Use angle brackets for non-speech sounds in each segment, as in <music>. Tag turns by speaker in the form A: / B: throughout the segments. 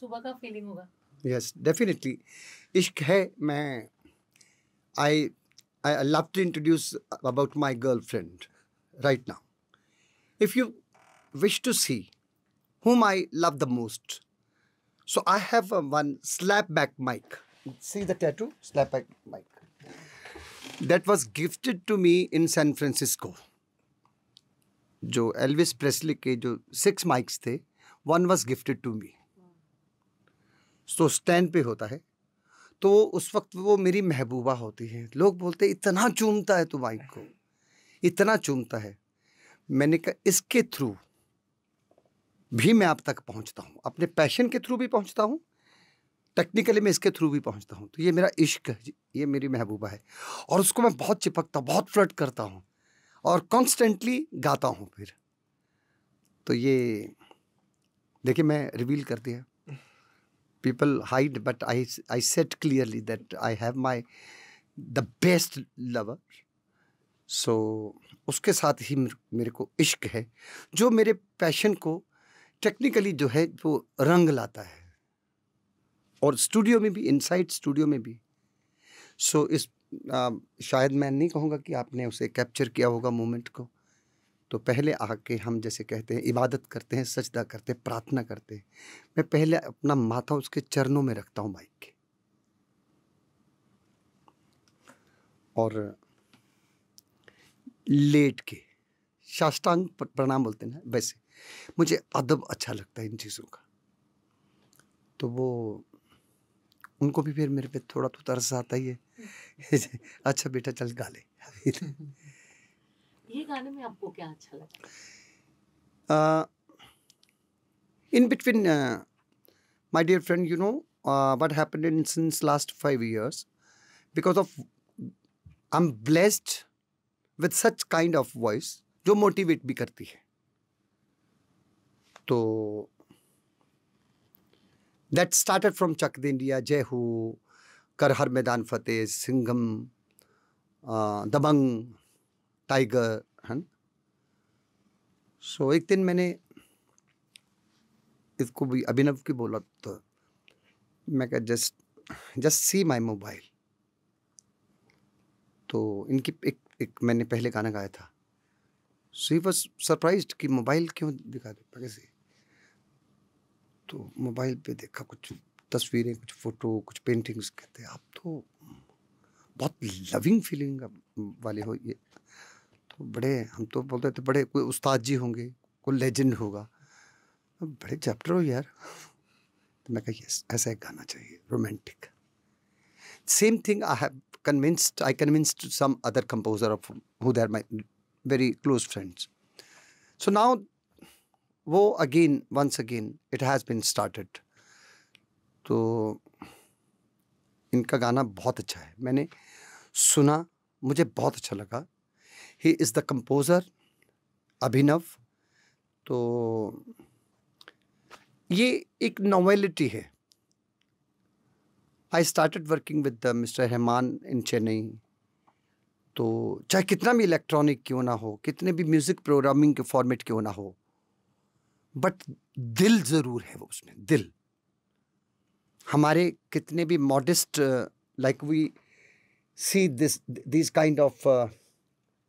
A: सुबह का फीलिंग होगा
B: यस डेफिनेटली इश्क है मैं I I love to introduce about my girl friend right now if you wish to see whom I love the most so I have one slap back mic see the tattoo slap back mic that was gifted to me in San Francisco जो Elvis Presley के जो six mics थे one was gifted to me so stand पे होता है तो उस वक्त वो मेरी महबूबा होती है लोग बोलते इतना चूमता है तू माइक को इतना चूमता है मैंने कहा इसके थ्रू भी मैं आप तक पहुंचता हूं अपने पैशन के थ्रू भी पहुंचता हूं टेक्निकली मैं इसके थ्रू भी पहुंचता हूं तो ये मेरा इश्क है ये मेरी महबूबा है और उसको मैं बहुत चिपकता हूँ बहुत फ्लट करता हूँ और कॉन्स्टेंटली गाता हूँ फिर तो ये देखिए मैं रिवील कर दिया people hide, but I, I said clearly that I have my the best lover. So so, उसके साथ ही मेरे को इश्क है जो मेरे पैशन को टेक्निकली जो है वो रंग लाता है और स्टूडियो में भी इनसाइड स्टूडियो में भी सो so, इस आ, शायद मैं नहीं कहूँगा कि आपने उसे कैप्चर किया होगा मोमेंट को तो पहले आके हम जैसे कहते हैं इबादत करते हैं सजदा करते हैं प्रार्थना करते हैं मैं पहले अपना माथा उसके चरणों में रखता हूँ माइक के और लेट के साष्टांग प्रणाम बोलते हैं ना वैसे मुझे अदब अच्छा लगता है इन चीज़ों का तो वो उनको भी फिर मेरे पे थोड़ा तो तरस आता ही है <laughs> अच्छा बेटा चल गा ले <laughs>
A: ये गाने में आपको क्या अच्छा
B: लगा in between my dear friend you know what happened in since last five years because of I am blessed with such kind of voice जो मोटिवेट भी करती है तो that started from Chak De India Jai Ho कर हर मैदान फतेह सिंगम दबंग टाइगर है सो एक दिन मैंने इसको भी अभिनव की बोला तो मैं कह just just see my mobile तो इनकी एक एक मैंने पहले गाना गाया था सो ही वॉज सरप्राइज कि मोबाइल क्यों दिखा दे कैसे तो मोबाइल पे देखा कुछ तस्वीरें कुछ फ़ोटो कुछ पेंटिंग्स कहते आप तो बहुत लविंग फीलिंग वाले हो ये तो बड़े हम तो बोलते थे बड़े कोई उस्ताद जी होंगे कोई लेजेंड होगा बड़े चैप्टर हो यार तो मैं कही ऐसा एक गाना चाहिए romantic same thing I have convinced I convinced some other composer of who there my very close friends so now वो again once again it has been started तो इनका गाना बहुत अच्छा है मैंने सुना मुझे बहुत अच्छा लगा he is the composer Abhinav तो ये एक नॉवेलिटी है I started working with mister Rahman in Chennai तो चाहे कितना भी इलेक्ट्रॉनिक क्यों ना हो कितने भी म्यूज़िक प्रोग्रामिंग के फॉर्मेट क्यों ना हो बट दिल ज़रूर है वो उसमें दिल हमारे कितने भी modest like we see this this kind of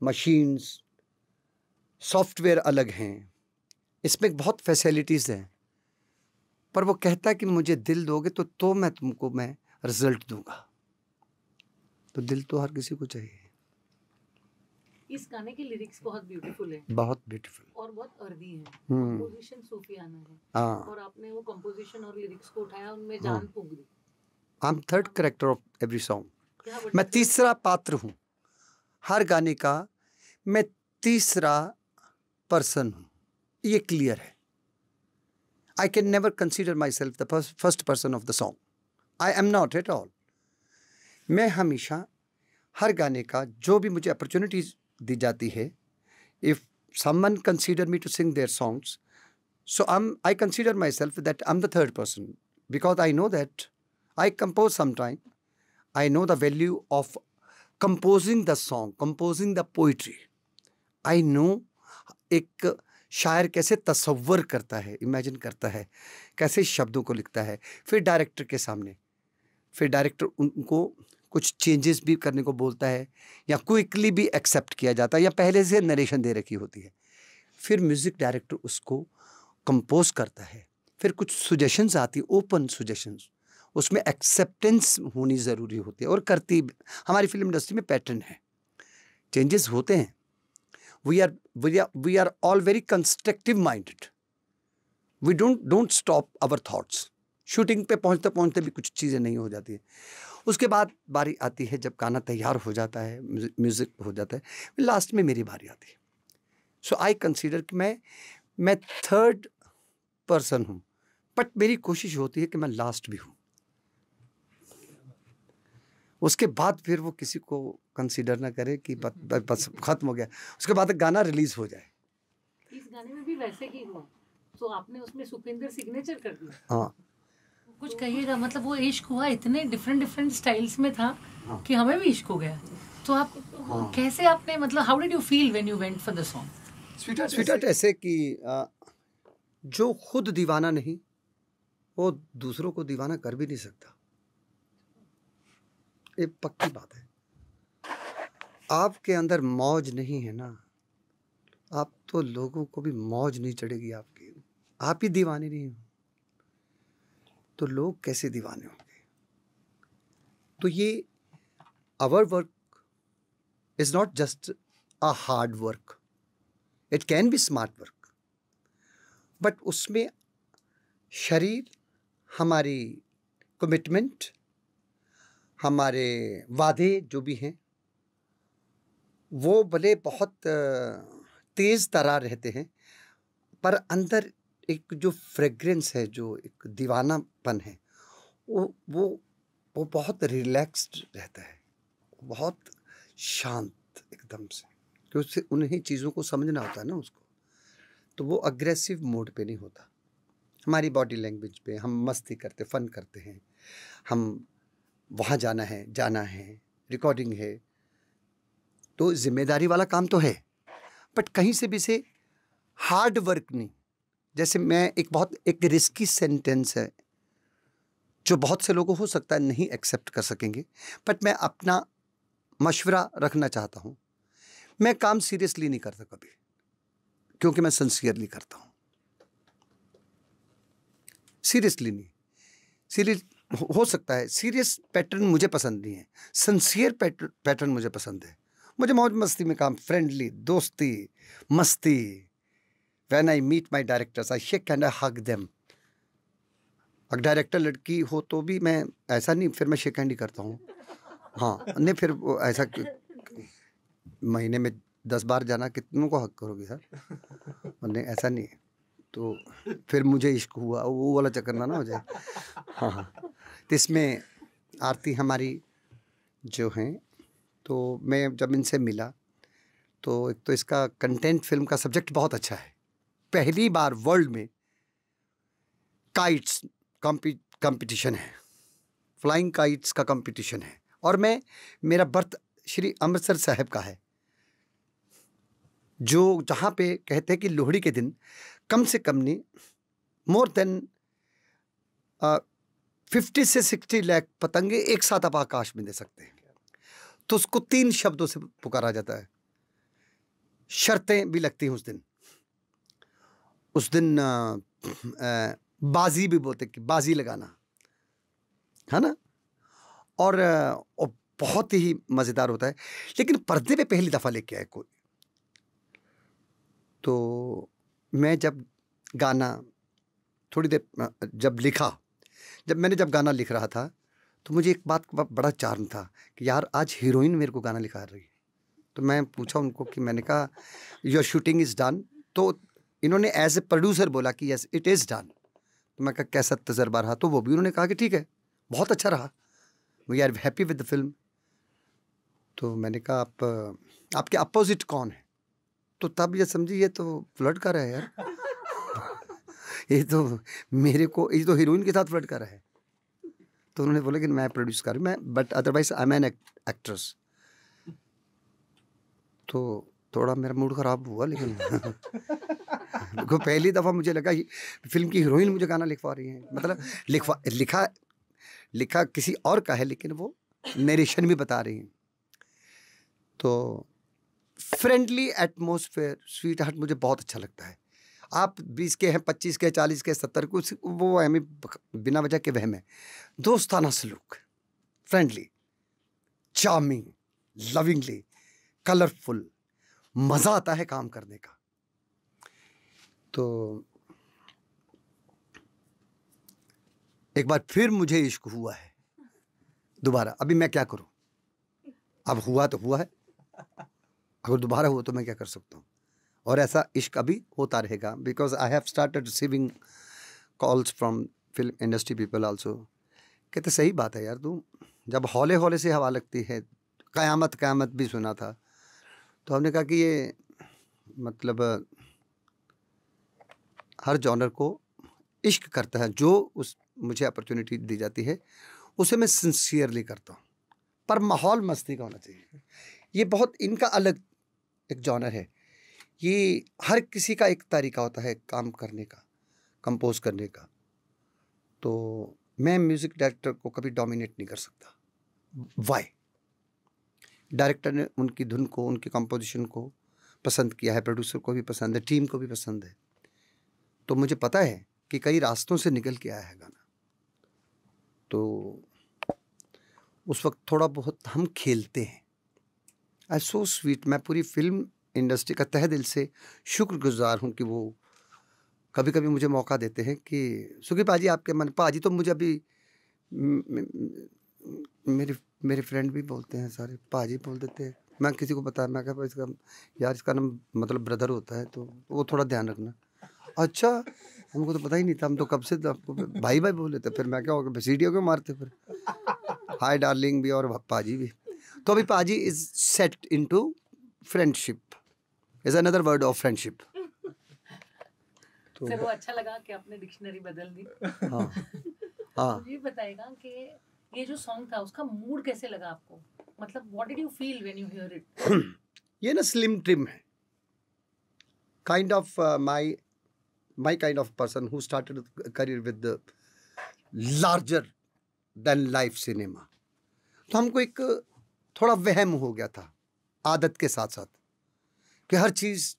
B: machines software अलग हैं इसमें बहुत फैसिलिटीज़ हैं पर वो कहता है कि मुझे दिल दोगे तो तो मैं तुमको मैं रिजल्ट दूंगा तो दिल तो हर किसी को चाहिए
A: इस गाने के लिरिक्स बहुत ब्यूटीफुल हैं बहुत ब्यूटीफुल और बहुत अर्दी हैं कंपोजिशन हम्म। सूफियाना है हाँ और आपने वो कंपोजिशन और लिरिक्स को उठाया उनमें जान हाँ। फूंक दी
B: I am third character of every
A: song मैं तीसरा
B: पात्र हूं हर गाने का मैं तीसरा पर्सन हूँ ये क्लियर है I can never consider myself the first person of the song I am not at all मैं हमेशा हर गाने का जो भी मुझे अपॉर्चुनिटीज दी जाती है if someone consider me to sing their songs so um I consider myself that I am the third person because I know that I compose sometime I know the value of composing the song composing the poetry I know एक शायर कैसे तस्वर करता है imagine करता है कैसे शब्दों को लिखता है फिर डायरेक्टर के सामने फिर डायरेक्टर उनको कुछ चेंजेस भी करने को बोलता है या क्विकली भी एक्सेप्ट किया जाता है या पहले से नरेशन दे रखी होती है फिर म्यूज़िक डायरेक्टर उसको कंपोज करता है फिर कुछ सुजेशंस आती ओपन सुजेशंस उसमें एक्सेप्टेंस होनी ज़रूरी होती है और करती हमारी फिल्म इंडस्ट्री में पैटर्न है चेंजेस होते हैं we are we are we are all very constructive minded we don't don't stop our thoughts shooting पे पहुंचते पहुंचते भी कुछ चीज़ें नहीं हो जाती उसके बाद बारी आती है जब गाना तैयार हो जाता है म्यूज़िक हो जाता है लास्ट में मेरी बारी आती है सो आई कंसिडर कि मैं मैं थर्ड पर्सन हूँ बट मेरी कोशिश होती है कि मैं लास्ट भी हूँ उसके बाद फिर वो किसी को कंसीडर ना करे कि हम्म, बस हम्म, खत्म हो गया उसके बाद गाना रिलीज हो जाए
A: इस गाने में भी वैसे ही हुआ तो आपने उसमें सिग्नेचर कर दिया हाँ कुछ कहिएगा मतलब वो इश्क हुआ इतने डिफरेंट डिफरेंट स्टाइल्स में था हाँ. कि हमें भी इश्क हो गया तो आप हाँ. कैसे आपने मतलब how did you feel when you went for the song
B: ऐसे कि जो खुद दीवाना नहीं वो दूसरों को दीवाना कर भी नहीं सकता ये पक्की बात है आपके अंदर मौज नहीं है ना आप तो लोगों को भी मौज नहीं चढ़ेगी आपकी आप ही दीवाने नहीं हो तो लोग कैसे दीवाने होंगे तो ये our work is not just a hard work it can be smart work but उसमें शरीर हमारी कमिटमेंट हमारे वादे जो भी हैं वो भले बहुत तेज़ तरह रहते हैं पर अंदर एक जो फ्रेग्रेंस है जो एक दीवानापन है वो वो वो बहुत रिलैक्स्ड रहता है बहुत शांत एकदम से क्योंकि उससे उन्हीं चीज़ों को समझना होता है ना उसको तो वो अग्रेसिव मोड पे नहीं होता हमारी बॉडी लैंग्वेज पे हम मस्ती करते फन करते हैं हम वहाँ जाना है जाना है रिकॉर्डिंग है तो जिम्मेदारी वाला काम तो है बट कहीं से भी से हार्ड वर्क नहीं जैसे मैं एक बहुत एक रिस्की सेंटेंस है जो बहुत से लोगों हो सकता है नहीं एक्सेप्ट कर सकेंगे बट मैं अपना मशवरा रखना चाहता हूँ मैं काम सीरियसली नहीं करता कभी क्योंकि मैं सन्सियरली करता हूँ सीरियसली नहीं सीरियस हो सकता है सीरियस पैटर्न मुझे पसंद नहीं है सन्सियर पैटर्न मुझे पसंद है मुझे मौज मस्ती में काम फ्रेंडली दोस्ती मस्ती when I meet my directors I shake hand I hug them अगर डायरेक्टर लड़की हो तो भी मैं ऐसा नहीं फिर मैं शेक हैंड ही करता हूँ हाँ नहीं फिर ऐसा महीने में दस बार जाना कितनों को हक करोगे सर नहीं ऐसा नहीं है तो फिर मुझे इश्क हुआ वो वाला चक्कर ना ना हो जाए हाँ हाँ तो इसमें आरती हमारी जो हैं तो मैं जब इनसे मिला तो एक तो इसका कंटेंट फिल्म का सब्जेक्ट बहुत अच्छा है पहली बार वर्ल्ड में काइट्स कंपटीशन है फ्लाइंग काइट्स का कंपटीशन है और मैं मेरा बर्थ श्री अमृतसर साहब का है जो जहाँ पे कहते हैं कि लोहड़ी के दिन कम से कम नहीं मोर देन फिफ्टी से सिक्सटी लैख पतंगे एक साथ आप आकाश में दे सकते हैं तो उसको तीन शब्दों से पुकारा जाता है शर्तें भी लगती हैं उस दिन उस दिन आ, आ, बाजी भी बोलते कि बाजी लगाना है ना और, और बहुत ही मज़ेदार होता है लेकिन पर्दे पे पहली दफ़ा लेके आए कोई तो मैं जब गाना थोड़ी देर जब लिखा जब मैंने जब गाना लिख रहा था तो मुझे एक बात का बड़ा चार्म था कि यार आज हीरोइन मेरे को गाना लिखा रही है तो मैं पूछा उनको कि मैंने कहा योर शूटिंग इज़ डन तो इन्होंने एज ए प्रोड्यूसर बोला कि यस इट इज़ डन तो मैं कहा कैसा तजर्बा रहा तो वो भी उन्होंने कहा कि ठीक है बहुत अच्छा रहा we are happy with the film तो मैंने कहा आप आपके अपोजिट कौन है तो तब ये समझी ये तो फ्लड कर रहा है यार ये तो मेरे को ये तो हीरोइन के साथ फ्लड कर रहा है तो उन्होंने बोला कि मैं प्रोड्यूस कर मैं but otherwise I am an actress तो थोड़ा मेरा मूड ख़राब हुआ लेकिन देखो पहली दफ़ा मुझे लगा फिल्म की हीरोइन मुझे गाना लिखवा रही है मतलब लिखवा लिखा लिखा किसी और का है लेकिन वो नरेशन भी बता रही हैं तो फ्रेंडली एटमोसफेयर स्वीट हार्ट मुझे बहुत अच्छा लगता है आप बीस के हैं पच्चीस के चालीस के सत्तर के उस वो हमें बिना वजह के वहम है दोस्ताना सलूक फ्रेंडली चार्मिंग लविंगली कलरफुल मज़ा आता है काम करने का तो एक बार फिर मुझे इश्क हुआ है दोबारा अभी मैं क्या करूं अब हुआ तो हुआ है अगर दोबारा हो तो मैं क्या कर सकता हूँ और ऐसा इश्क अभी होता रहेगा because I have started receiving calls from film industry people also कहते सही बात है यार तू जब हौले हौले से हवा लगती है क़यामत क़यामत भी सुना था तो हमने कहा कि ये मतलब हर जॉनर को इश्क करता है जो उस मुझे अपॉर्चुनिटी दी जाती है उसे मैं सिंसियरली करता हूँ पर माहौल मस्ती का होना चाहिए ये बहुत इनका अलग एक जॉनर है ये हर किसी का एक तरीका होता है काम करने का कंपोज करने का तो मैं म्यूज़िक डायरेक्टर को कभी डोमिनेट नहीं कर सकता वाई डायरेक्टर ने उनकी धुन को उनकी कंपोजिशन को पसंद किया है प्रोड्यूसर को भी पसंद है टीम को भी पसंद है तो मुझे पता है कि कई रास्तों से निकल के आया है गाना तो उस वक्त थोड़ा बहुत हम खेलते हैं आई सो स्वीट मैं पूरी फिल्म इंडस्ट्री का तह दिल से शुक्रगुजार हूँ कि वो कभी कभी मुझे मौका देते हैं कि सुखी पाजी आपके मन पाजी तो मुझे अभी मेरे मेरे फ्रेंड भी बोलते हैं सारे पाजी बोल देते हैं मैं किसी को बताया मैं कह इसका यार इसका नाम मतलब ब्रदर होता है तो वो थोड़ा ध्यान रखना अच्छा हमको तो पता ही नहीं था हम तो कब से तो आपको भाई भाई बोल लेते फिर मैं क्या हो गया सीढ़ियों क्यों मारते फिर हाय डार्लिंग भी और पाजी भी तो अभी paaji is set in to friendship is another word of friendship
A: तो वो अच्छा लगा कि आपने डिक्शनरी बदल दी हाँ
C: हाँ तो
A: ये बताएगा कि ये जो सॉन्ग था उसका मूड कैसे लगा आपको मतलब what did you feel when you hear it
B: ये ना स्लिम ट्रिम है kind of my my kind of person who started career with larger than life cinema तो हमको एक थोड़ा वहम हो गया था आदत के साथ साथ कि हर चीज़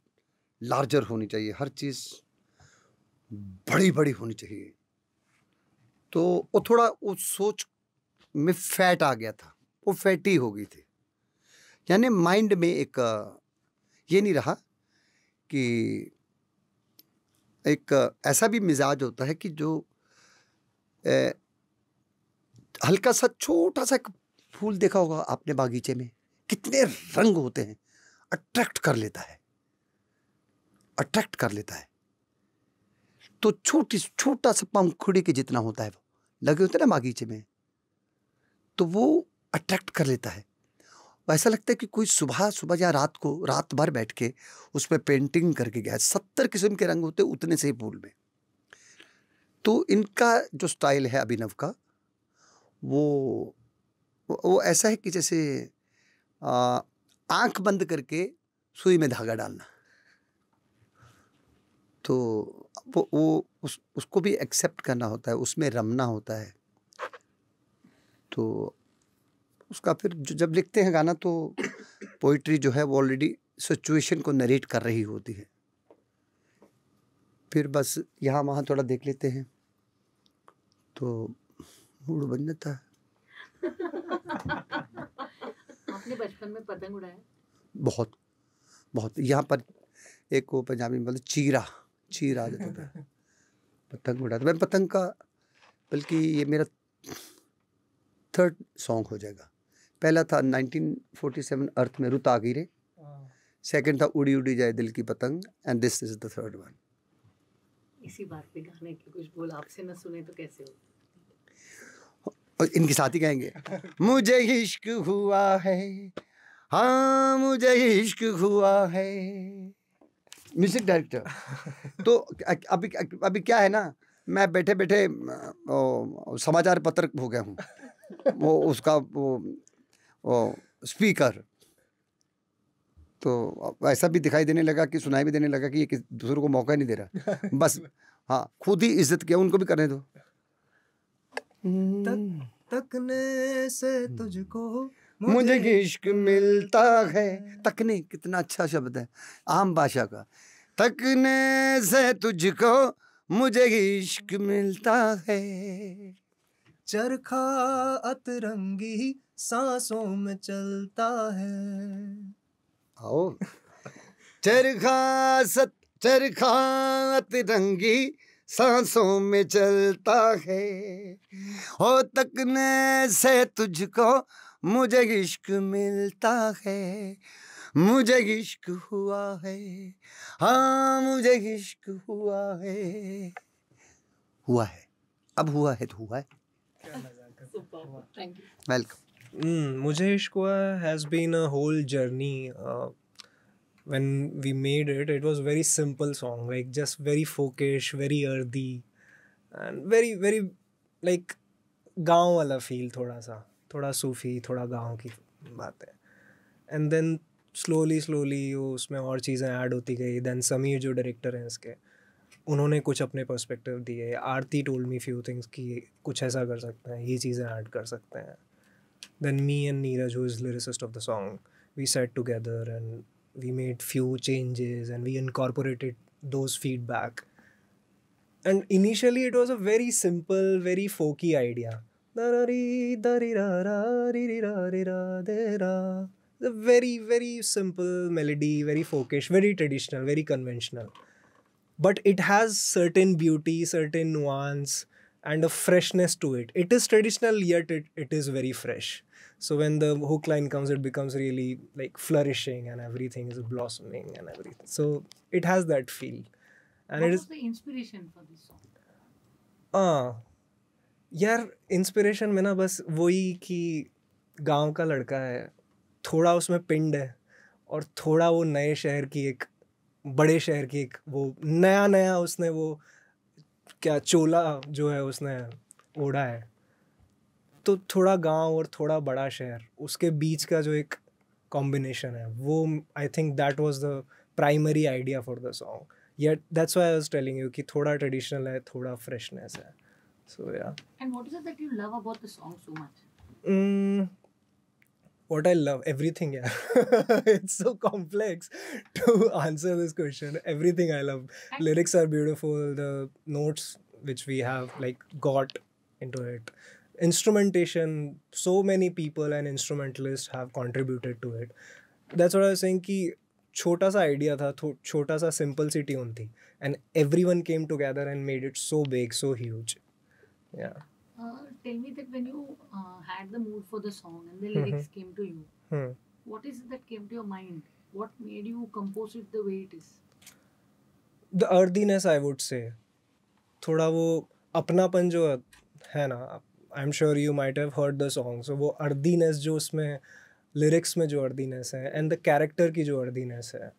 B: लार्जर होनी चाहिए हर चीज़ बड़ी बड़ी होनी चाहिए तो वो थोड़ा उस सोच में फैट आ गया था वो फैटी हो गई थी यानी माइंड में एक ये नहीं रहा कि एक ऐसा भी मिजाज होता है कि जो ए, हल्का सा छोटा सा एक फूल देखा होगा आपने बागीचे में कितने रंग होते हैं अट्रैक्ट कर लेता है अट्रैक्ट कर लेता है तो छोटी छोटा सा पंखुड़ी के जितना होता है वो लगे होते हैं ना बागीचे में तो वो अट्रैक्ट कर लेता है ऐसा लगता है कि कोई सुबह सुबह या रात को रात भर बैठ के उस पर पेंटिंग करके गया है सत्तर किस्म के रंग होते उतने से ही फूल में तो इनका जो स्टाइल है अभिनव का वो वो, वो ऐसा है कि जैसे आंख बंद करके सुई में धागा डालना तो वो वो उस उसको भी एक्सेप्ट करना होता है उसमें रमना होता है तो उसका फिर जब लिखते हैं गाना तो पोइट्री जो है वो ऑलरेडी सिचुएशन को नरेट कर रही होती है फिर बस यहाँ वहाँ थोड़ा देख लेते हैं तो मूड बन जाता है
A: आपने बचपन में पतंग उड़ाया
B: बहुत बहुत यहाँ पर एक वो पंजाबी मतलब चीरा चीरा जो जाता था पतंग उड़ाता मैं पतंग का बल्कि ये मेरा थर्ड सॉन्ग हो जाएगा पहला था 1947 अर्थ में रुत आ गिरे सेकंड था उड़ी उड़ी जाए दिल की पतंग and this is the third one
A: इसी बात पे गाने की कुछ बोल आपसे ना सुने तो कैसे होगा
B: और इनके साथ ही कहेंगे मुझे इश्क हुआ है हाँ मुझे इश्क हुआ है म्यूजिक डायरेक्टर तो अभी अभी क्या है ना मैं बैठे बैठे समाचार पत्र हो गया हूँ वो उसका वो, वो स्पीकर तो ऐसा भी दिखाई देने लगा कि सुनाई भी देने लगा कि ये किसी दूसरों को मौका नहीं दे रहा बस हाँ खुद ही इज्जत किया उनको भी करने दो
C: तक तकने से तुझको मुझे इश्क मिलता है
B: तकने कितना अच्छा शब्द है आम भाषा का तकने से तुझको
C: मुझे इश्क मिलता है चरखा अतरंगी सांसों में चलता है चरखा सत चरखा
B: अतरंगी सांसों में चलता है हो तकने से तुझको मुझे इश्क मिलता है मुझे इश्क
C: हुआ है हाँ मुझे इश्क हुआ है
B: हुआ है अब हुआ है तो हुआ है
D: वेलकम हम्म, मुझे इश्क हुआ has been a whole journey when we made it, it was very simple song, like just very folkish, very earthy, and very very like gaon wala feel thoda sa thoda sufi thoda gaon ki baat hai and then slowly slowly wo usme aur cheeze add hoti gayi then Sameer jo director hai uske उन्होंने कुछ अपने perspective दिए Aarti told me few things कि कुछ ऐसा कर सकते हैं ये चीज़ें ऐड कर सकते हैं then me and Neeraj who is lyricist of the song we sat together and we made few changes and we incorporated those feedback and initially it was a very simple very folky idea
C: the very very
D: simple melody very folkish very traditional very conventional but it has certain beauty certain nuance and a freshness to it. It is traditional, yet it, it is very fresh. So when the hook line comes, it becomes really like flourishing and everything is blossoming and everything. So it has that feel. And what it is the
A: inspiration for this song?
D: हाँ यार inspiration में ना बस वही कि गांव का लड़का है थोड़ा उसमें पिंड है और थोड़ा वो नए शहर की एक बड़े शहर की एक वो नया नया उसने वो क्या चोला जो है उसने ओढ़ा है तो थोड़ा गांव और थोड़ा बड़ा शहर उसके बीच का जो एक कॉम्बिनेशन है वो I think that was the primary idea for the song yet that's why I was telling you कि थोड़ा ट्रेडिशनल है थोड़ा फ्रेशनेस है so yeah
A: and what is it that you love about the song so much
D: what I love, everything. Yeah, <laughs> it's so complex to answer this question. Everything I love. Lyrics are beautiful. The notes which we have like got into it. Instrumentation. So many people and instrumentalists have contributed to it. That's what I was saying. Ki, छोटा सा idea था छोटा सा simple सी tune थी and every one came together and made it so big so huge yeah
A: uh, tell me that when you uh, had the mood for the song and the lyrics mm-hmm. came to you, mm. what is it that came to your mind? What made you compose it the way it is?
D: The earthiness, I would say. थोड़ा वो अपनापन जो है ना I am sure you might have heard the song so वो earthiness जो उसमें lyrics में जो अर्दीनेस है एंड द कैरेक्टर की जो अर्दीनेस है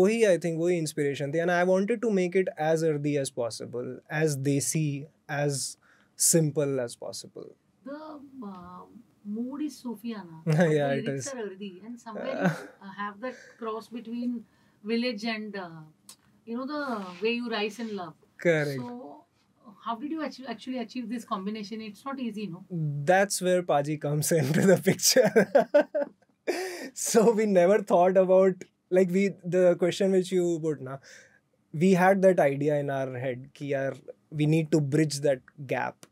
D: वही आई थिंक वही इंस्पिरेशन थी and I wanted to make it as earthy as possible as desi as simple as possible.
A: The uh, um, mood is Sufiana. <laughs> yeah, it is. Ardi, and somewhere you uh, have that cross between village and uh, you know the way you rise in love. Correct. So, how did you actually achieve this combination? It's not easy, no?
D: That's where Paji comes <laughs> into the picture. <laughs> so we never thought about like we the question which you put na. We had that idea in our head ki yaar, we need to bridge that gap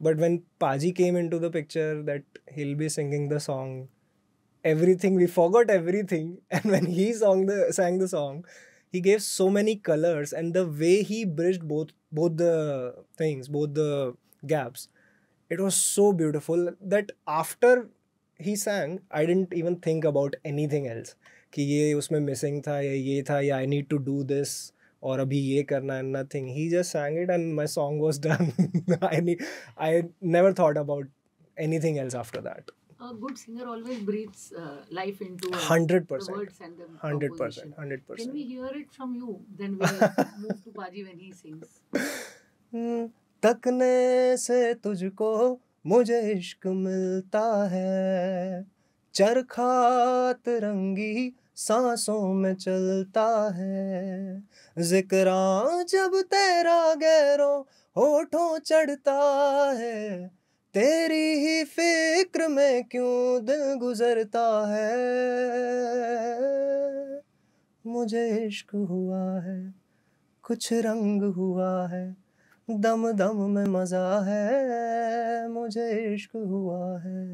D: but when Paji came into the picture that he'll be singing the song, everything we forgot everything. <laughs> And when he sang the sang the song, he gave so many colors and the way he bridged both both the things, both the gaps, it was so beautiful that after he sang, I didn't even think about anything else. कि ये उसमें missing, था या tha था i need to do this और अभी ये करना है nothing he just sang it and my song was done I I never thought about anything else after that
C: तकने से तुझको मुझे इश्क मिलता है चरखा तिरंगी सांसों में चलता है जिक्रा जब तेरा गैरों होठों चढ़ता है तेरी ही फिक्र में क्यों दिल गुजरता है मुझे इश्क हुआ है कुछ रंग हुआ है दम दम में मज़ा है मुझे इश्क हुआ है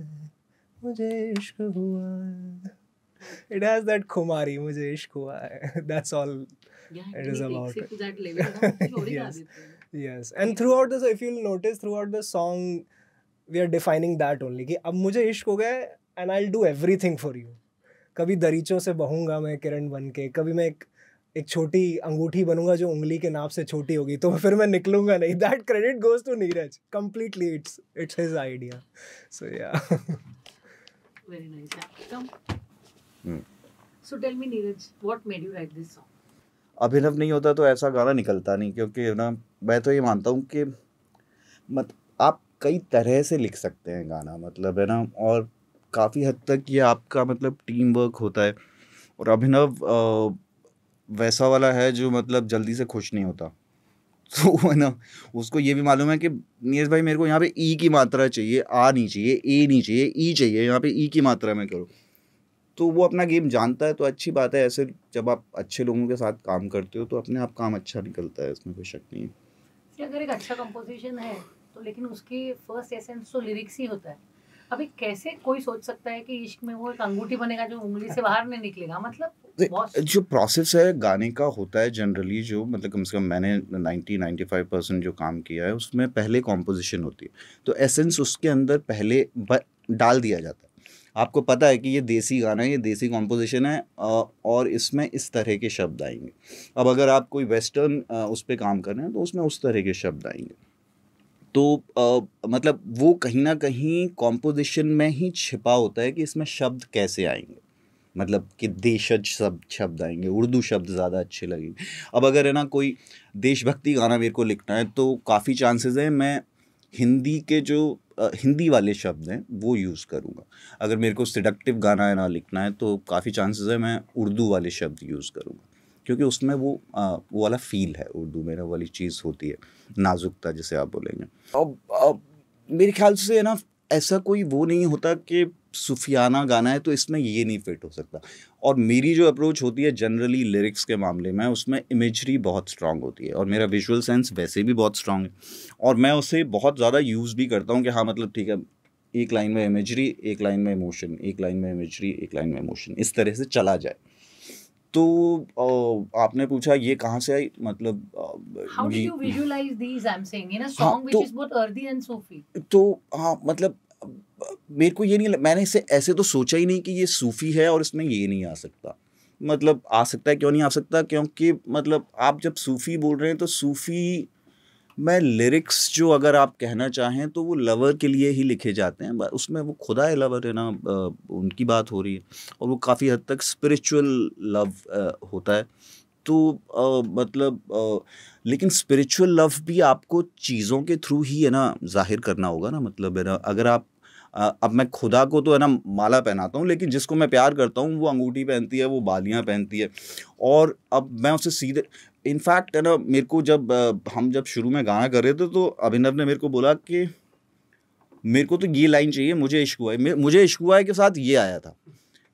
C: मुझे इश्क हुआ है
D: इट हैज दैट खुमारी मुझे इश्क हुआ है that's all it is about yes and throughout this if you notice throughout the song we are defining that only कि अब मुझे इश्क हो गया and I do everything for you कभी दरीचों से बहूंगा मैं किरण बन के कभी मैं एक एक छोटी अंगूठी बनूंगा जो उंगली के नाप से छोटी होगी तो फिर मैं निकलूंगा नहीं that credit goes to Neeraj completely it's it's his idea so yeah
A: very nice
C: Hmm.
E: अभिनव नहीं होता तो ऐसा गाना निकलता नहीं क्योंकि ना मैं तो ये मानता हूँ कि मत आप कई तरह से लिख सकते हैं गाना मतलब है ना और काफ़ी हद तक ये आपका मतलब टीम वर्क होता है और अभिनव आ, वैसा वाला है जो मतलब जल्दी से खुश नहीं होता तो है ना उसको ये भी मालूम है कि नीरज भाई मेरे को यहाँ पे ई e की मात्रा चाहिए आ नहीं चाहिए ए नहीं चाहिए ई e चाहिए यहाँ पे ई e की मात्रा में करो तो वो अपना गेम जानता है तो अच्छी बात है ऐसे जब आप अच्छे लोगों के साथ काम करते हो तो अपने आप काम अच्छा निकलता है इसमें कोई शक नहीं
A: है अगर एक अच्छा कंपोजिशन है तो लेकिन उसकी फर्स्ट एसेंस तो लिरिक्स ही होता है अभी कैसे कोई सोच सकता है कि इश्क में वो एक अंगूठी बनेगा जो उंगली से बाहर नहीं निकलेगा
E: मतलब जो प्रोसेस है गाने का होता है जनरली जो मतलब कम से कम मैंने नाइन्टी नाइन्टी फाइव परसेंट जो काम किया है उसमें पहले कॉम्पोजिशन होती है तो एसेंस उसके अंदर पहले डाल दिया जाता है आपको पता है कि ये देसी गाना है ये देसी कॉम्पोजिशन है और इसमें इस तरह के शब्द आएंगे अब अगर आप कोई वेस्टर्न उस पर काम कर रहे हैं तो उसमें उस तरह के शब्द आएंगे तो आ, मतलब वो कहीं ना कहीं कॉम्पोजिशन में ही छिपा होता है कि इसमें शब्द कैसे आएंगे मतलब कि देशज शब्द शब्द आएंगे उर्दू शब्द ज़्यादा अच्छे लगेंगे अब अगर है ना कोई देशभक्ति गाना मेरे को लिखना है तो काफ़ी चांसेस हैं मैं हिंदी के जो हिंदी वाले शब्द हैं वो यूज़ करूँगा अगर मेरे को सिडक्टिव गाना ना लिखना है तो काफ़ी चांसेस है मैं उर्दू वाले शब्द यूज़ करूँगा क्योंकि उसमें वो आ, वो वाला फील है उर्दू में वाली चीज़ होती है नाजुकता जिसे आप बोलेंगे अब, अब मेरे ख्याल से ना ऐसा कोई वो नहीं होता कि सूफियाना गाना है तो इसमें ये नहीं फिट हो सकता और मेरी जो अप्रोच होती है जनरली लिरिक्स के मामले में उसमें इमेजरी बहुत स्ट्रांग होती है और मेरा विजुअल सेंस वैसे भी बहुत स्ट्रांग है और मैं उसे बहुत ज़्यादा यूज़ भी करता हूँ कि हाँ मतलब ठीक है एक लाइन में इमेजरी एक लाइन में इमोशन एक लाइन में इमेजरी एक लाइन में इमोशन इस तरह से चला जाए तो आपने पूछा ये कहाँ से आई मतलब हाँ,
A: तो,
E: तो हाँ मतलब मेरे को ये नहीं मैंने इसे ऐसे तो सोचा ही नहीं कि ये सूफ़ी है और इसमें ये नहीं आ सकता मतलब आ सकता है क्यों नहीं आ सकता क्योंकि मतलब आप जब सूफ़ी बोल रहे हैं तो सूफ़ी मैं लिरिक्स जो अगर आप कहना चाहें तो वो लवर के लिए ही लिखे जाते हैं उसमें वो खुदा है लवर है ना उनकी बात हो रही है और वो काफ़ी हद तक स्पिरिचुअल लव होता है तो आ, मतलब आ, लेकिन स्पिरिचुअल लव भी आपको चीज़ों के थ्रू ही है ना जाहिर करना होगा ना मतलब है ना अगर आप अब मैं खुदा को तो है ना माला पहनाता हूँ लेकिन जिसको मैं प्यार करता हूँ वो अंगूठी पहनती है वो बालियाँ पहनती है और अब मैं उसे सीधे इनफैक्ट है ना मेरे को जब हम जब शुरू में गाना कर रहे थे तो अभिनव ने मेरे को बोला कि मेरे को तो ये लाइन चाहिए मुझे इश्क हुआ है मुझे इश्क हुआ है के साथ ये आया था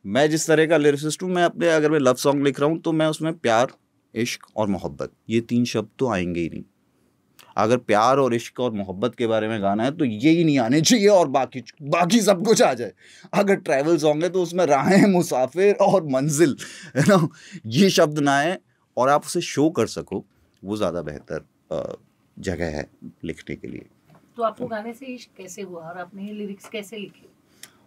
E: मैं जिस तरह का लिरिसिस्ट हूँ मैं अपने अगर मैं लव सॉन्ग लिख रहा हूँ तो मैं उसमें प्यार इश्क और मोहब्बत ये तीन शब्द तो आएंगे ही नहीं अगर प्यार और इश्क और मोहब्बत के बारे में गाना है तो ये ही नहीं आने चाहिए और बाकी बाकी सब कुछ आ जाए अगर ट्रैवल सॉन्ग है तो उसमें राहें मुसाफिर और मंजिल है ना ये शब्द ना आए और आप उसे शो कर सको वो ज़्यादा बेहतर जगह है लिखने के लिए
A: तो आपको गाने से इश्क कैसे हुआ और आपने ये लिरिक्स कैसे लिखे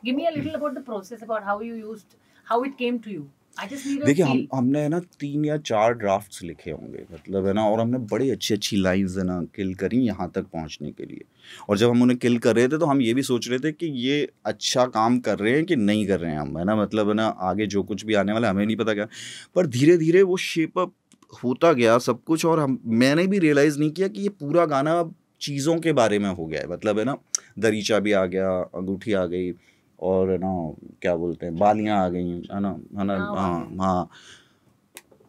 A: give me a little about the process about how you used how it came to you देखिए हम
E: हमने है ना तीन या चार ड्राफ्ट्स लिखे होंगे मतलब है ना और हमने बड़ी अच्छी अच्छी लाइंस है ना किल करी यहाँ तक पहुँचने के लिए और जब हम उन्हें किल कर रहे थे तो हम ये भी सोच रहे थे कि ये अच्छा काम कर रहे हैं कि नहीं कर रहे हैं हम है ना मतलब है ना आगे जो कुछ भी आने वाला हमें नहीं पता क्या पर धीरे धीरे वो शेप अप होता गया सब कुछ और हम मैंने भी रियलाइज़ नहीं किया कि ये पूरा गाना चीज़ों के बारे में हो गया है मतलब है ना दरीचा भी आ गया अंगूठी आ गई और ना क्या बोलते हैं बालियाँ आ गई है ना है ना हाँ हाँ, हाँ।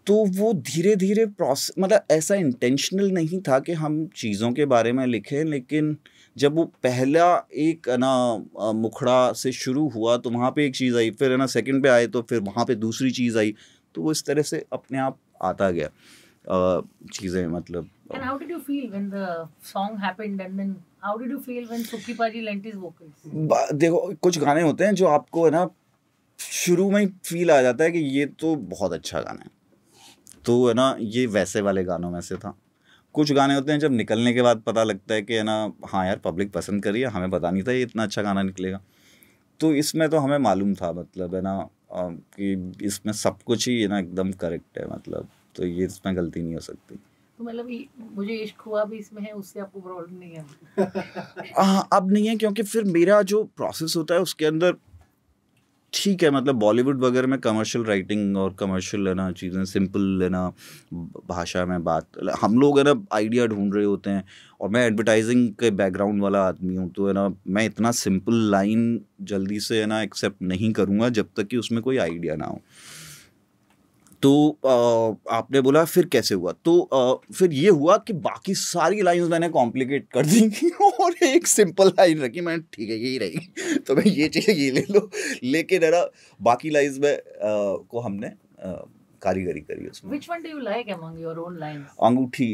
E: तो वो धीरे धीरे प्रोसेस मतलब ऐसा इंटेंशनल नहीं था कि हम चीज़ों के बारे में लिखें लेकिन जब वो पहला एक ना मुखड़ा से शुरू हुआ तो वहाँ पे एक चीज़ आई फिर है ना सेकंड पे आए तो फिर वहाँ पे दूसरी चीज़ आई तो वो इस तरह से अपने आप आता गया चीज़ें मतलब देखो कुछ गाने होते हैं जो आपको है ना शुरू में ही फील आ जाता है कि ये तो बहुत अच्छा गाना है तो है ना ये वैसे वाले गानों में से था कुछ गाने होते हैं जब निकलने के बाद पता लगता है कि है ना हाँ यार पब्लिक पसंद करी है हमें पता नहीं था ये इतना अच्छा गाना निकलेगा तो इसमें तो हमें मालूम था मतलब है ना कि इसमें सब कुछ ही है ना एकदम करेक्ट है मतलब तो ये तो इसमें गलती नहीं हो सकती
A: तो मतलब मुझे इश्क हुआ भी इसमें है उससे आपको प्रॉब्लम नहीं है
E: <laughs> हाँ, अब नहीं है क्योंकि फिर मेरा जो प्रोसेस होता है उसके अंदर ठीक है मतलब बॉलीवुड वगैरह में कमर्शियल राइटिंग और कमर्शियल है ना चीज़ें सिंपल है ना भाषा में बात हम लोग है ना आइडिया ढूंढ रहे होते हैं और मैं एडवर्टाइजिंग के बैकग्राउंड वाला आदमी हूँ तो है ना मैं इतना सिंपल लाइन जल्दी से है ना एक्सेप्ट नहीं करूँगा जब तक कि उसमें कोई आइडिया ना हो तो आ, आपने बोला फिर कैसे हुआ तो आ, फिर ये हुआ कि बाकी सारी लाइंस मैंने कॉम्प्लिकेट कर दी <laughs> और एक सिंपल लाइन रखी मैंने ठीक है यही रही <laughs> तो मैं ये चाहिए ये ले लो लेकिन है बाकी लाइंस में आ, को हमने कारीगरी करी उसमें Which
A: one do you like among your own lines?
E: अंगूठी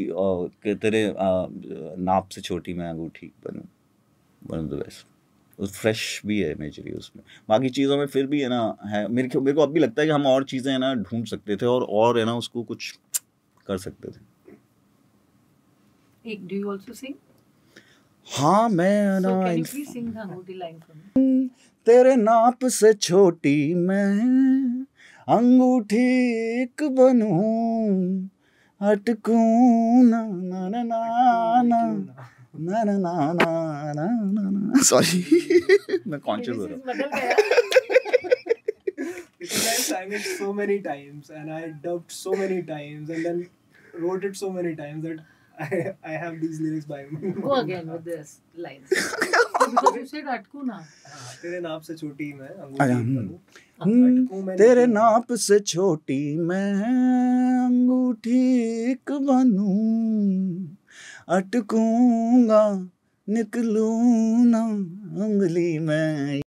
E: के तेरे नाप से छोटी मैं अंगूठी बनूं one of the best fresh भी है मेजरी उसमें बाकी चीज़ों में फिर भी है ना है मेरे को मेरे को अब भी लगता है कि हम और चीज़ें है ना ढूंढ सकते थे और और है ना उसको कुछ कर सकते थे
A: एक डू आल्सो सिंग
E: हाँ मैं ना
A: so,
E: तेरे नाप से छोटी मैं अंगूठी एक बनूं ना, ना ना ना ना, ना, ना, ना हाँ, तेरे नाप से छोटी मैं अंगूठी हम्म। बनू
A: अटकूंगा निकलू ना उंगली में